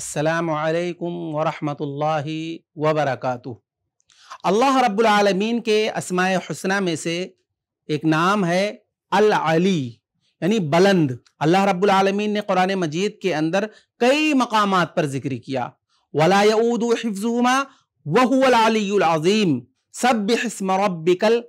असलकम वरहमल वबरक अल्लाह रब्लमीन के असमाय हसना में से एक नाम है अल अली यानी बुलंद अल्लाह रबालमीन ने कुरान मजीद के अंदर कई मकाम पर जिक्र किया वलाउदमा वहुअल अलीम सब बिस्म रबिकल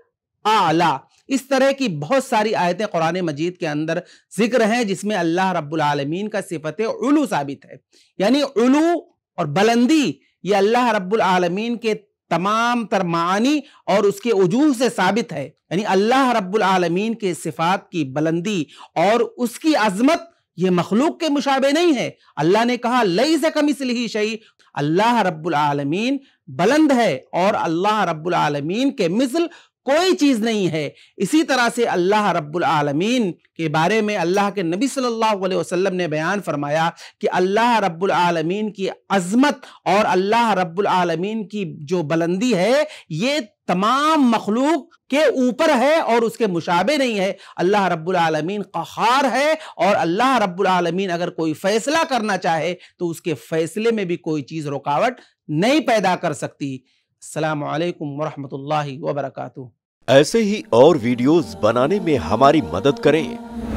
आला इस तरह की बहुत सारी आयतें कुरान मजीद के अंदर जिक्र हैं जिसमें अल्लाह रब्बुल आलमीन का सिफत उलू साबित है यानी उलू और बुलंदी ये अल्लाह रब्बुल आलमीन के तमाम तर मानी और उसके वजूह से साबित है यानी अल्लाह रब्बुल आलमीन के सिफात की बुलंदी और उसकी अजमत ये मखलूक के मुशाबे नहीं है अल्लाह ने कहा लई से कम इसलिए शही अल्लाह रब्बुल आलमीन बुलंद है और अल्लाह रब्बुल आलमीन के मिसल कोई चीज़ नहीं है इसी तरह से अल्लाह रब्बुल आलमीन के बारे में अल्लाह के नबी सल्लल्लाहु अलैहि वसल्लम ने बयान फरमाया कि अल्लाह रब्बुल आलमीन की अजमत और अल्लाह रब्बुल आलमीन की जो बुलंदी है ये तमाम मखलूक के ऊपर है और उसके मुशाबे नहीं है अल्लाह रब्बुल आलमीन कहार है और अल्लाह रब्बुल आलमीन अगर कोई फैसला करना चाहे तो उसके फैसले में भी कोई चीज़ रुकावट नहीं पैदा कर सकती अल्लाम वरहमल वबरकू ऐसे ही और वीडियोस बनाने में हमारी मदद करें